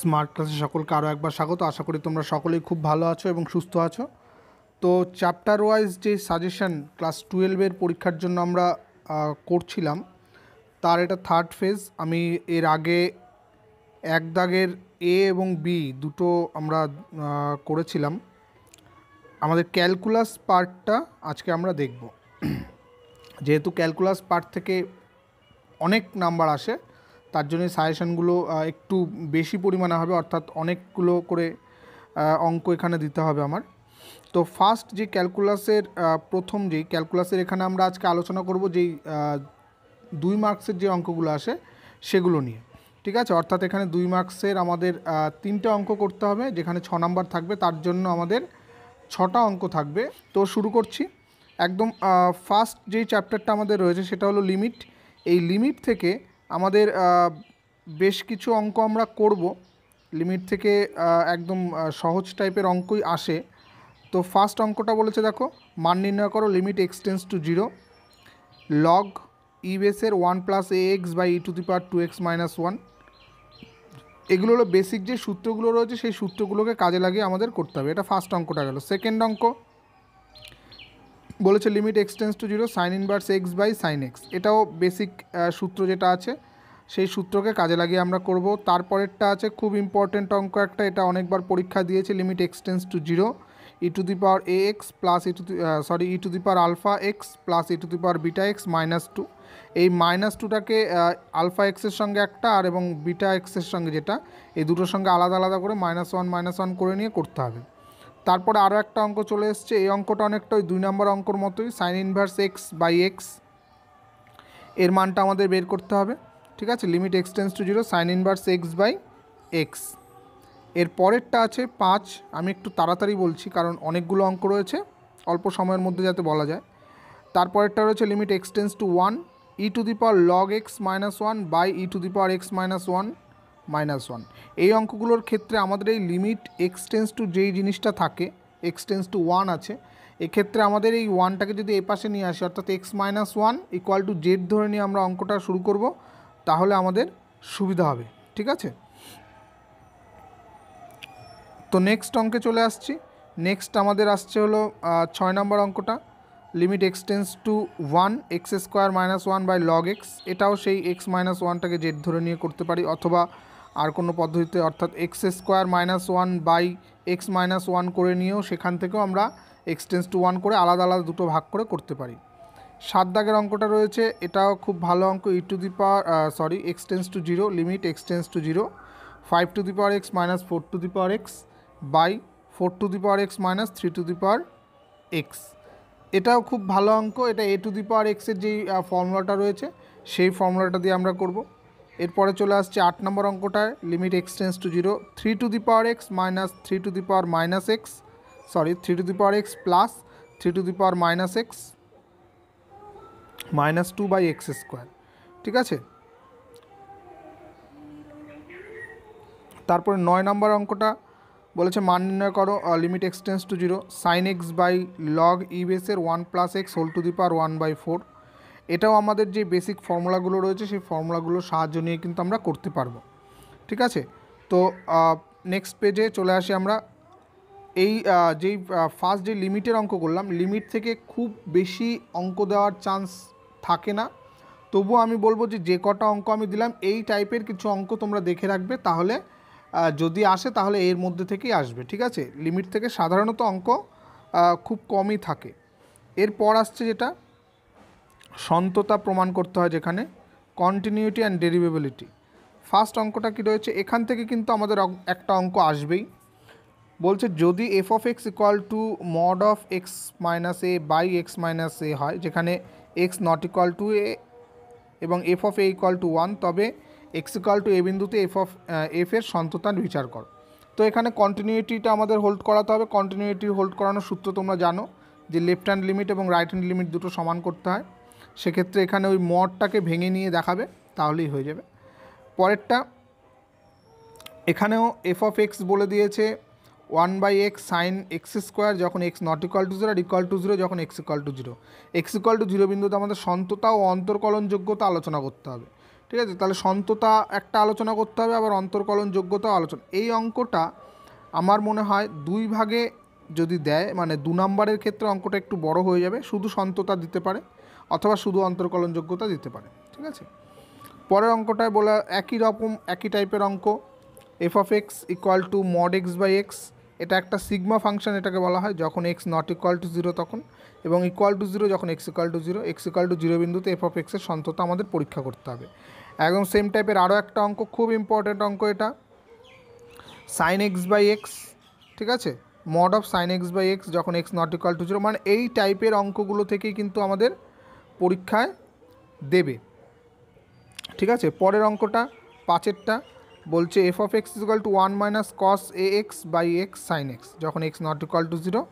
smart ক্লাসে সকলকে আরও একবার স্বাগত আশা করি তোমরা সকলেই খুব ভালো আছো এবং সুস্থ আছো তো চ্যাপ্টার ওয়াইজ যে সাজেশন ক্লাস টুয়েলভের পরীক্ষার জন্য আমরা করছিলাম তার এটা থার্ড ফেজ আমি এর আগে এক দাগের এ এবং বি দুটো আমরা করেছিলাম আমাদের ক্যালকুলাস পার্টটা আজকে আমরা দেখব যেহেতু ক্যালকুলাস পার্ট থেকে অনেক নাম্বার আসে তার জন্য সাজেশানগুলো একটু বেশি পরিমাণে হবে অর্থাৎ অনেকগুলো করে অঙ্ক এখানে দিতে হবে আমার তো ফার্স্ট যে ক্যালকুলাসের প্রথম যে ক্যালকুলাসের এখানে আমরা আজকে আলোচনা করব যেই দুই মার্কসের যে অঙ্কগুলো আসে সেগুলো নিয়ে ঠিক আছে অর্থাৎ এখানে দুই মার্কসের আমাদের তিনটে অঙ্ক করতে হবে যেখানে ছ নাম্বার থাকবে তার জন্য আমাদের ছটা অঙ্ক থাকবে তো শুরু করছি একদম ফার্স্ট যে চ্যাপ্টারটা আমাদের রয়েছে সেটা হলো লিমিট এই লিমিট থেকে আমাদের বেশ কিছু অঙ্ক আমরা করব লিমিট থেকে একদম সহজ টাইপের অঙ্কই আসে তো ফার্স্ট অঙ্কটা বলেছে দেখো মান নির্ণয় করো limit x tends to zero log e বেসের one plus a x by e to the power two x minus one এগুলো হলো বেসিক যে সূত্রগুলো রয়েছে সেই সূত্রগুলোকে কাজে লাগিয়ে আমাদের করতে হবে এটা ফার্স্ট অঙ্কটা গেল সেকেন্ড অঙ্ক বলেছে limit x tends to zero sine inverse x by sine x এটাও বেসিক সূত্র যেটা আছে সেই সূত্রকে কাজে লাগিয়ে আমরা করব তারপরেরটা আছে খুব ইম্পর্টেন্ট অঙ্ক একটা এটা অনেকবার পরীক্ষা দিয়েছে limit x tends to zero e to the power a x plus e to sorry e to the power alpha x plus e to the power beta x minus two এই মাইনাস টুটাকে alpha এক্সের সঙ্গে একটা আর এবং beta এক্সের সঙ্গে যেটা এই দুটোর সঙ্গে আলাদা আলাদা করে মাইনাস ওয়ান মাইনাস ওয়ান করে নিয়ে করতে হবে তারপরে আরও একটা অঙ্ক চলে এসছে এই অঙ্কটা অনেকটা ওই দুই নম্বর অঙ্কর মতোই sine inverse x by x এর মানটা আমাদের বের করতে হবে ঠিক আছে limit x tends to zero sine inverse x by x এর পরেরটা আছে পাঁচ আমি একটু তাড়াতাড়ি বলছি কারণ অনেকগুলো অঙ্ক রয়েছে অল্প সময়ের মধ্যে যাতে বলা যায় তারপরেরটা রয়েছে limit x tends to one e to the power log x minus one by e to the power x minus one minus one এই অঙ্কগুলোর ক্ষেত্রে আমাদের এই লিমিট এক্সটেন্স টু যেই জিনিসটা থাকে এক্সটেন্স টু ওয়ান আছে এক্ষেত্রে আমাদের এই ওয়ানটাকে যদি এ পাশে নিয়ে আসি অর্থাৎ x minus one equal to z ধরে নিয়ে আমরা অঙ্কটা শুরু করব তাহলে আমাদের সুবিধা হবে ঠিক আছে তো নেক্সট অঙ্কে চলে আসছি নেক্সট আমাদের আসছে হলো ছয় নম্বর অঙ্কটা limit x tends to one x square minus one by log x এটাও সেই এক্স মাইনাস ওয়ানটাকে জেড ধরে নিয়ে করতে পারি অথবা আর কোনো পদ্ধতিতে অর্থাৎ x square minus one by x minus one করে নিয়েও সেখান থেকেও আমরা এক্সটেন্স টু ওয়ান করে আলাদা আলাদা দুটো ভাগ করে করতে পারি সাত দাগের অঙ্কটা রয়েছে এটাও খুব ভালো অঙ্ক e to the power sorry x tends to zero limit x tends to zero five to the power x minus four to the power x by four to the power x minus three to the power x এটাও খুব ভালো অঙ্ক এটা এ two the পাওয়ার এক্সের যেই ফর্মুলাটা রয়েছে সেই ফর্মুলাটা দিয়ে আমরা করবো এরপরে চলে আসছে আট নম্বর অঙ্কটায় limit x tends to zero three to the power x minus three to the power minus x sorry three to the power x plus three to the power minus x minus two by x square ঠিক আছে তারপরে নয় নম্বর অঙ্কটা বলেছে মান নির্ণয় করো limit x tends to zero sine x by log e বেসের one plus x whole to the power one by four এটাও আমাদের যে বেসিক ফর্মুলাগুলো রয়েছে সেই ফর্মুলাগুলোর সাহায্য নিয়ে কিন্তু আমরা করতে পারবো ঠিক আছে তো নেক্সট পেজে চলে আসি আমরা এই যেই ফার্স্ট যে লিমিটের অঙ্ক করলাম লিমিট থেকে খুব বেশি অঙ্ক দেওয়ার চান্স থাকে না তবুও আমি বলবো যে যে কটা অঙ্ক আমি দিলাম এই টাইপের কিছু অঙ্ক তোমরা দেখে রাখবে তাহলে যদি আসে তাহলে এর মধ্যে থেকেই আসবে ঠিক আছে লিমিট থেকে সাধারণত অঙ্ক খুব কমই থাকে এরপর আসছে যেটা সন্ততা প্রমাণ করতে হয় যেখানে কন্টিনিউটি অ্যান্ড ডেরিভেবিলিটি ফার্স্ট অঙ্কটা কি রয়েছে এখান থেকে কিন্তু আমাদের একটা অঙ্ক আসবেই বলছে যদি f of x equal to mod of x minus a by x minus a হয় যেখানে x not equal to a এবং f of a equal to one তবে এক্স ইকুয়াল টু এ বিন্দুতে এফ অফ এফ এর সন্ততার বিচার কর তো এখানে কন্টিনিউটিটা আমাদের হোল্ড করাতে হবে কন্টিনিউটি হোল্ড করানোর সূত্র তোমরা জানো যে লেফট হ্যান্ড লিমিট এবং রাইট হ্যান্ড লিমিট দুটো সমান করতে হয় সেক্ষেত্রে এখানে ওই মঠটাকে ভেঙে নিয়ে দেখাবে তাহলেই হয়ে যাবে পরেরটা এখানেও এফ অফ এক্স বলে দিয়েছে one by x sine x square যখন x not equal to zero আর ইকুয়াল টু জিরো যখন x equal to zero x equal to zero বিন্দুতে আমাদের সন্ততা ও অন্তর্কলন যোগ্যতা আলোচনা করতে হবে ঠিক আছে তাহলে সন্ততা একটা আলোচনা করতে হবে আবার অন্তর্কলন আলোচনা এই অঙ্কটা আমার মনে হয় দুই ভাগে যদি দেয় মানে দু নম্বরের ক্ষেত্রে অঙ্কটা একটু বড় হয়ে যাবে শুধু সন্ততা দিতে পারে অথবা শুধু অন্তর্কলনযোগ্যতা দিতে পারে ঠিক আছে পরের অঙ্কটায় বলা একই রকম একই টাইপের অঙ্ক f of x equal to mod x by x এটা একটা সিগমা ফাংশন এটাকে বলা হয় যখন x not equal to zero তখন এবং ইকুয়াল টু জিরো যখন x equal to zero x equal to zero বিন্দুতে এফ অফ এক্সের সন্ততা আমাদের পরীক্ষা করতে হবে একদম সেম টাইপের আরও একটা অঙ্ক খুব ইম্পর্ট্যান্ট অঙ্ক এটা সাইন এক্স বাই এক্স ঠিক আছে mod of sine x by x যখন x not equal to zero মানে এই টাইপের অঙ্কগুলো থেকেই কিন্তু আমাদের পরীক্ষায় দেবে ঠিক আছে পরের অঙ্কটা পাঁচেরটা বলছে f of x equal to one minus cos a x by x sine x যখন x not equal to zero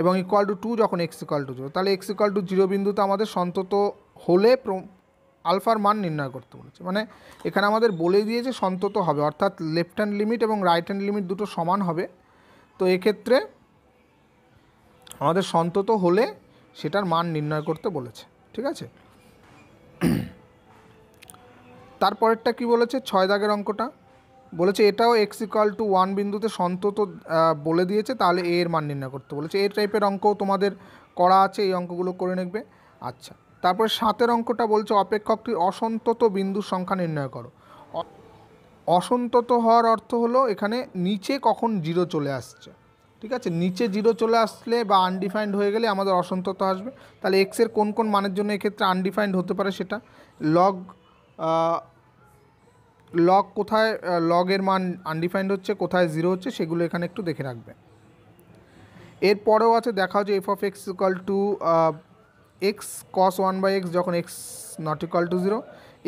এবং ইকুয়াল টু টু যখন এক্স ইকাল টু জিরো তাহলে এক্স ইকাল টু জিরো বিন্দুতে আমাদের সন্তত হলে আলফার মান নির্ণয় করতে বলেছে মানে এখানে আমাদের বলে দিয়েছে সন্তত হবে অর্থাৎ লেফট হ্যান্ড লিমিট এবং রাইট হ্যান্ড লিমিট দুটো সমান হবে তো এক্ষেত্রে আমাদের সন্তত হলে সেটার মান নির্ণয় করতে বলেছে ঠিক আছে তারপরেরটা কি বলেছে ছয় দাগের অঙ্কটা বলেছে এটাও এক্স ইকাল টু ওয়ান বিন্দুতে সন্তত বলে দিয়েছে তাহলে এ এর মান নির্ণয় করতে বলেছে এ টাইপের অঙ্কও তোমাদের করা আছে এই অঙ্কগুলো করে নেবে আচ্ছা তারপরে সাতের অঙ্কটা বলছে অপেক্ষকটি অসন্তত বিন্দুর সংখ্যা নির্ণয় করো অসন্তত হওয়ার অর্থ হলো এখানে নিচে কখন জিরো চলে আসছে ঠিক আছে নিচে জিরো চলে আসলে বা আনডিফাইন্ড হয়ে গেলে আমাদের অসন্তত আসবে তাহলে এক্সের কোন কোন মানের জন্য এক্ষেত্রে আনডিফাইন্ড হতে পারে সেটা লগ লগ কোথায় লগের মান আনডিফাইন্ড হচ্ছে কোথায় জিরো হচ্ছে সেগুলো এখানে একটু দেখে রাখবে এরপরেও আছে দেখা হচ্ছে f of x equal to x cos one by x যখন x not equal to zero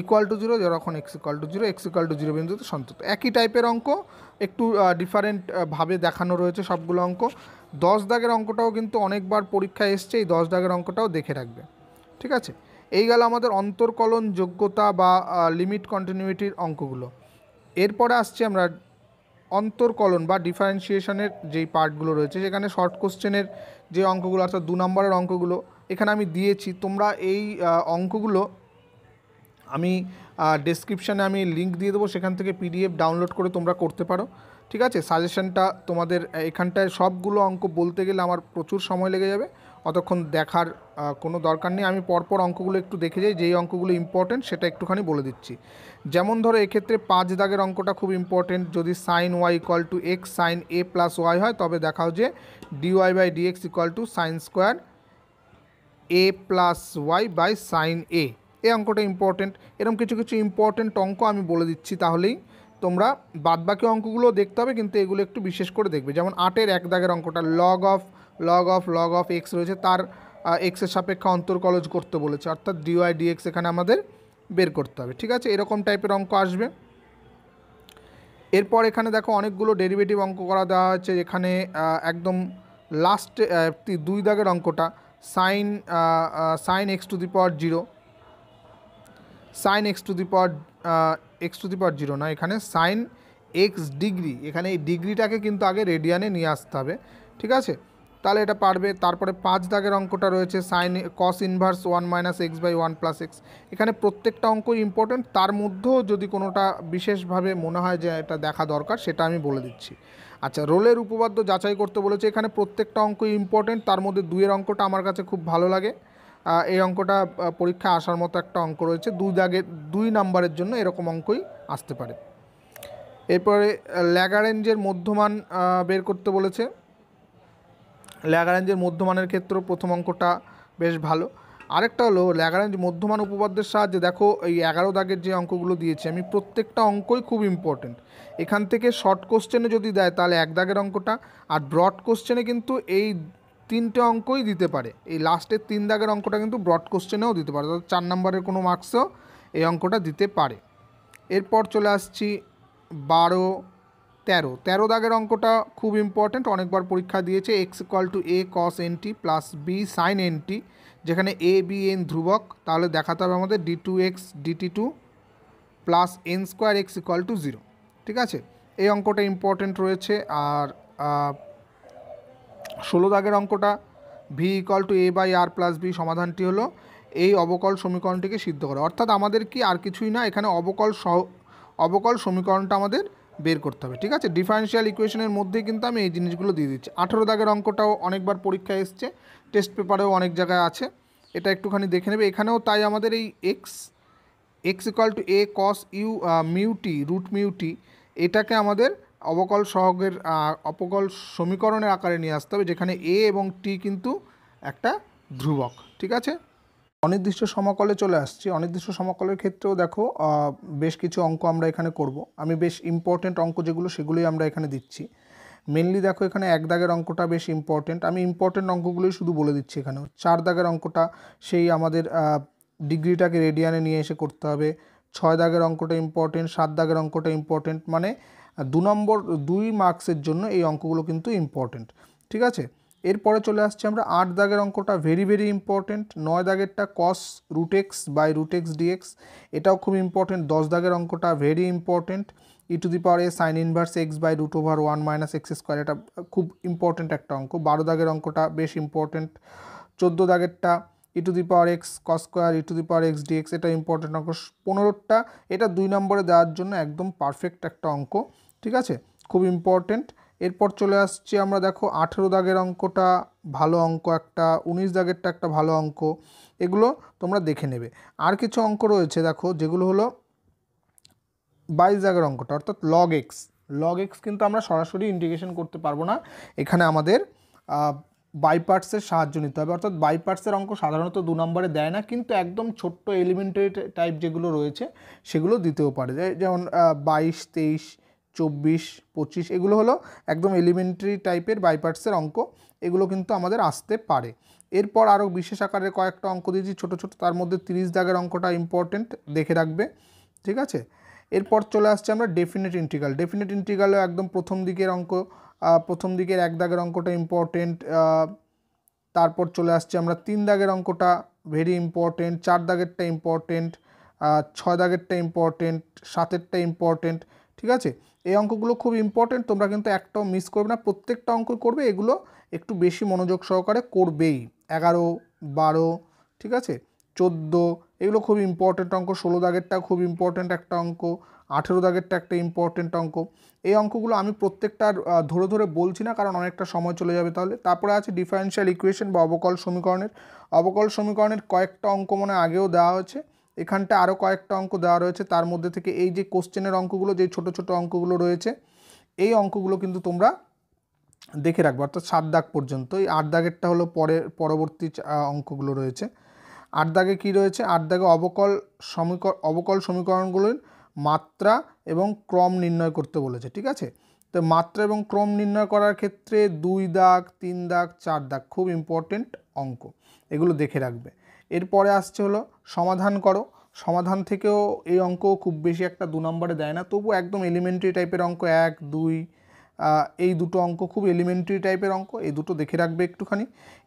equal to zero যখন x equal to zero x equal to zero বিন্দুতে সন্তত একই টাইপের অঙ্ক একটু ডিফারেন্টভাবে দেখানো রয়েছে সবগুলো অঙ্ক দশ দাগের অঙ্কটাও কিন্তু অনেকবার পরীক্ষায় এসছে এই দশ দাগের অঙ্কটাও দেখে রাখবে ঠিক আছে এই গেল আমাদের অন্তর্কলন যোগ্যতা বা লিমিট কন্টিনিউটির অঙ্কগুলো এরপরে আসছি আমরা অন্তর্কলন বা ডিফারেন্সিয়েশনের যেই পার্টগুলো রয়েছে সেখানে শর্ট কোশ্চেনের যে অঙ্কগুলো অর্থাৎ দু নম্বরের অঙ্কগুলো এখানে আমি দিয়েছি তোমরা এই অঙ্কগুলো আমি ডেসক্রিপশানে আমি লিঙ্ক দিয়ে দেবো সেখান থেকে পিডিএফ ডাউনলোড করে তোমরা করতে পারো ঠিক আছে সাজেশনটা তোমাদের এখানটায় সবগুলো অঙ্ক বলতে গেলে আমার প্রচুর সময় লেগে যাবে অতক্ষণ দেখার কোনো দরকার নেই আমি পরপর অঙ্কগুলো একটু দেখে যাই যেই অঙ্কগুলো ইম্পর্টেন্ট সেটা একটুখানি বলে দিচ্ছি যেমন ধরো এক্ষেত্রে পাঁচ দাগের অঙ্কটা খুব ইম্পর্টেন্ট যদি sine y equal to x sine a plus y হয় তবে দেখাও যে dy by dx equal to sine square a plus y by sine a এই অঙ্কটা ইম্পর্টেন্ট এরকম কিছু কিছু ইম্পর্টেন্ট অঙ্ক আমি বলে দিচ্ছি তাহলেই তোমরা বাদবাকি অঙ্কগুলো দেখতে হবে কিন্তু এগুলো একটু বিশেষ করে দেখবে যেমন আটের এক দাগের অঙ্কটা log of log of log of x রয়েছে তার এক্সের সাপেক্ষে অন্তর্কলজ করতে বলেছে অর্থাৎ ডিওয়াই ডিএক্স এখানে আমাদের বের করতে হবে ঠিক আছে এরকম টাইপের অঙ্ক আসবে এরপর এখানে দেখো অনেকগুলো ডেরিভেটিভ অঙ্ক করা দেওয়া হয়েছে এখানে একদম লাস্ট দুই দাগের অঙ্কটা sine sine x to the power zero sine x to the power x to the power zero না এখানে সাইন এক্স ডিগ্রি এখানে এই ডিগ্রিটাকে কিন্তু আগে রেডিয়ানে নিয়ে আসতে হবে ঠিক আছে তাহলে এটা পারবে তারপরে পাঁচ দাগের অঙ্কটা রয়েছে sine cos inverse one minus x by one plus x এখানে প্রত্যেকটা অঙ্ক ইম্পর্ট্যান্ট তার মধ্যেও যদি কোনোটা বিশেষভাবে মনে হয় যে এটা দেখা দরকার সেটা আমি বলে দিচ্ছি আচ্ছা রোলের উপপাদ্য যাচাই করতে বলেছে এখানে প্রত্যেকটা অঙ্ক ইম্পর্টেন্ট তার মধ্যে দুইয়ের অঙ্কটা আমার কাছে খুব ভালো লাগে এই অঙ্কটা পরীক্ষা আসার মতো একটা অঙ্ক রয়েছে দুই দাগের দুই নাম্বারের জন্য এরকম অঙ্কই আসতে পারে এরপরে ল্যাগারেঞ্জের মধ্যমান বের করতে বলেছে ল্যাগারেঞ্জের মধ্যমানের ক্ষেত্রেও প্রথম অঙ্কটা বেশ ভালো আরেকটা হলো ল্যাগারেঞ্জ মধ্যমান উপপাদ্যের সাহায্যে দেখো এই এগারো দাগের যে অঙ্কগুলো দিয়েছি আমি প্রত্যেকটা অঙ্কই খুব ইম্পর্টেন্ট এখান থেকে শর্ট কোশ্চেনে যদি দেয় তাহলে এক দাগের অঙ্কটা আর ব্রড কোশ্চেনে কিন্তু এই তিনটে অঙ্কই দিতে পারে এই লাস্টের তিন দাগের অঙ্কটা কিন্তু ব্রড কোশ্চেনেও দিতে পারে অর্থাৎ চার নম্বরের কোনো মার্কসও এই অঙ্কটা দিতে পারে এরপর চলে আসছি বারো তেরো তেরো দাগের অঙ্কটা খুব ইম্পর্ট্যান্ট অনেকবার পরীক্ষা দিয়েছে x equal to a cos n t plus b sine n t যেখানে এ বি এন ধ্রুবক তাহলে দেখাতে হবে আমাদের d two x d t two plus n square x equal to zero ঠিক আছে এই অঙ্কটা ইম্পর্ট্যান্ট রয়েছে আর ষোলো দাগের অঙ্কটা v equal to a by r plus b সমাধানটি হলো এই অবকল সমীকরণটিকে সিদ্ধ করা অর্থাৎ আমাদের কি আর কিছুই না এখানে অবকল সহ অবকল সমীকরণটা আমাদের বের করতে হবে ঠিক আছে ডিফারেন্সিয়াল ইকুয়েশনের মধ্যে কিন্তু আমি এই জিনিসগুলো দিয়ে দিচ্ছি আঠেরো দাগের অঙ্কটাও অনেকবার পরীক্ষায় এসছে টেস্ট পেপারেও অনেক জায়গায় আছে এটা একটুখানি দেখে নেবে এখানেও তাই আমাদের এই x x equal to a cos u mu t root mu t এটাকে আমাদের অবকল সহগের অপকল সমীকরণের আকারে নিয়ে আসতে হবে যেখানে এ এবং টি কিন্তু একটা ধ্রুবক ঠিক আছে অনির্দিষ্ট সমকলে চলে আসছি অনির্দিষ্ট সমকলের ক্ষেত্রেও দেখো বেশ কিছু অঙ্ক আমরা এখানে করব আমি বেশ ইম্পর্টেন্ট অঙ্ক যেগুলো সেগুলোই আমরা এখানে দিচ্ছি মেনলি দেখো এখানে এক দাগের অঙ্কটা বেশ ইম্পর্টেন্ট আমি ইম্পর্টেন্ট অঙ্কগুলোই শুধু বলে দিচ্ছি এখানেও চার দাগের অঙ্কটা সেই আমাদের ডিগ্রিটাকে রেডিয়ানে নিয়ে এসে করতে হবে ছয় দাগের অঙ্কটা ইম্পর্টেন্ট সাত দাগের অঙ্কটা ইম্পর্টেন্ট মানে দু নম্বর দুই মার্কসের জন্য এই অঙ্কগুলো কিন্তু ইম্পর্টেন্ট ঠিক আছে এরপরে চলে আসছে আমরা আট দাগের অঙ্কটা ভেরি ভেরি ইম্পর্টেন্ট নয় দাগেরটা cos root x by root x dx এটাও খুব ইম্পর্টেন্ট দশ দাগের অঙ্কটা very important e to the power a sine inverse x by root over one minus x square এটা খুব ইম্পর্টেন্ট একটা অঙ্ক বারো দাগের অঙ্কটা বেশ ইম্পর্টেন্ট চোদ্দো দাগেরটা e to the power x cos square e to the power x dx এটা ইম্পর্টেন্ট অঙ্ক পনেরোটা এটা দুই নম্বরে দেওয়ার জন্য একদম পারফেক্ট একটা অঙ্ক ঠিক আছে খুব ইম্পর্টেন্ট এরপর চলে আসছি আমরা দেখো আঠেরো দাগের অঙ্কটা ভালো অঙ্ক একটা উনিশ দাগেরটা একটা ভালো অঙ্ক এগুলো তোমরা দেখে নেবে আর কিছু অঙ্ক রয়েছে দেখো যেগুলো হলো বাইশ দাগের অঙ্কটা অর্থাৎ লগ এক্স লগ এক্স কিন্তু আমরা সরাসরি ইন্টিগ্রেশন করতে পারবো না এখানে আমাদের বাইপার্টসের সাহায্য নিতে হবে অর্থাৎ বাইপার্টসের অঙ্ক সাধারণত দু নম্বরে দেয় না কিন্তু একদম ছোট্ট এলিমেন্টারি টাইপ যেগুলো রয়েছে সেগুলো দিতেও পারে যেমন বাইশ তেইশ চব্বিশ পঁচিশ এগুলো হলো একদম এলিমেন্টারি টাইপের বাইপার্টসের অঙ্ক এগুলো কিন্তু আমাদের আসতে পারে এরপর আরও বিশেষ আকারের কয়েকটা অঙ্ক দিয়েছি ছোট ছোট তার মধ্যে তিরিশ দাগের অঙ্কটা ইম্পর্টেন্ট দেখে রাখবে ঠিক আছে এরপর চলে আসছে আমরা ডেফিনেট ইন্টিগ্রাল ডেফিনেট ইন্টিগ্রালও একদম প্রথম দিকের অঙ্ক প্রথম দিকের এক দাগের অঙ্কটা ইম্পর্টেন্ট তারপর চলে আসছে আমরা তিন দাগের অঙ্কটা ভেরি ইম্পর্টেন্ট চার দাগেরটা ইম্পর্টেন্ট ছয় দাগেরটা ইম্পর্টেন্ট সাতেরটা ইম্পর্টেন্ট ঠিক আছে এই অঙ্কগুলো খুব ইম্পর্টেন্ট তোমরা কিন্তু একটাও মিস করবে না প্রত্যেকটা অঙ্ক করবে এগুলো একটু বেশি মনোযোগ সহকারে করবেই এগারো বারো ঠিক আছে চোদ্দো এগুলো খুব ইম্পর্টেন্ট অঙ্ক ষোলো দাগেরটা খুব ইম্পর্টেন্ট একটা অঙ্ক আঠেরো দাগেরটা একটা ইম্পর্টেন্ট অঙ্ক এই অঙ্কগুলো আমি প্রত্যেকটা ধরে ধরে বলছি না কারণ অনেকটা সময় চলে যাবে তাহলে তারপরে আছে ডিফারেন্সিয়াল ইকুয়েশন বা অবকল সমীকরণের অবকল সমীকরণের কয়েকটা অঙ্ক মনে আগেও দেওয়া হয়েছে এখানটা আরও কয়েকটা অঙ্ক দেওয়া রয়েছে তার মধ্যে থেকে এই যে কোশ্চেনের অঙ্কগুলো যে ছোট ছোট অঙ্কগুলো রয়েছে এই অঙ্কগুলো কিন্তু তোমরা দেখে রাখবে অর্থাৎ সাত দাগ পর্যন্ত এই আট দাগেরটা হলো পরের পরবর্তী অঙ্কগুলো রয়েছে আট দাগে কী রয়েছে আট দাগে অবকল সমীকর অবকল সমীকরণগুলোর মাত্রা এবং ক্রম নির্ণয় করতে বলেছে ঠিক আছে তো মাত্রা এবং ক্রম নির্ণয় করার ক্ষেত্রে দুই দাগ তিন দাগ চার দাগ খুব ইম্পর্টেন্ট অঙ্ক এগুলো দেখে রাখবে এরপরে আসছে হলো সমাধান করো সমাধান থেকেও এই অঙ্ক খুব বেশি একটা দু নম্বরে দেয় না তবু একদম এলিমেন্টারি টাইপের অঙ্ক এক দুই এই দুটো অঙ্ক খুব এলিমেন্টারি টাইপের অঙ্ক এই দুটো দেখে রাখবে একটুখানি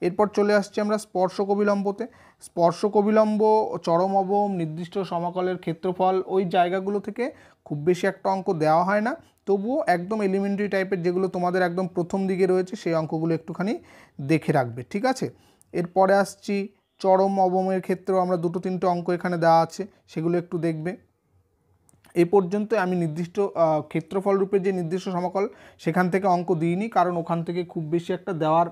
এরপর চলে আসছি আমরা স্পর্শক অবিলম্বতে স্পর্শক অবিলম্ব চরম অবম নির্দিষ্ট সমকলের ক্ষেত্রফল ওই জায়গাগুলো থেকে খুব বেশি একটা অঙ্ক দেওয়া হয় না তবুও একদম এলিমেন্টারি টাইপের যেগুলো তোমাদের একদম প্রথম দিকে রয়েছে সেই অঙ্কগুলো একটুখানি দেখে রাখবে ঠিক আছে এরপরে আসছি চরম অবমের ক্ষেত্রেও আমরা দুটো তিনটে অঙ্ক এখানে দেওয়া আছে সেগুলো একটু দেখবে এ পর্যন্ত আমি নির্দিষ্ট ক্ষেত্রফল রূপে যে নির্দিষ্ট সমকল সেখান থেকে অঙ্ক দিইনি কারণ ওখান থেকে খুব বেশি একটা দেওয়ার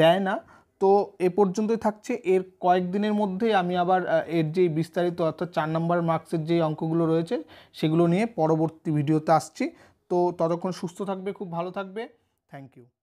দেয় না তো এ পর্যন্তই থাকছে এর কয়েকদিনের মধ্যে আমি আবার এর যে বিস্তারিত অর্থাৎ চার নম্বর মার্কসের যে অঙ্কগুলো রয়েছে সেগুলো নিয়ে পরবর্তী ভিডিওতে আসছি তো ততক্ষণ সুস্থ থাকবে খুব ভালো থাকবে থ্যাংক ইউ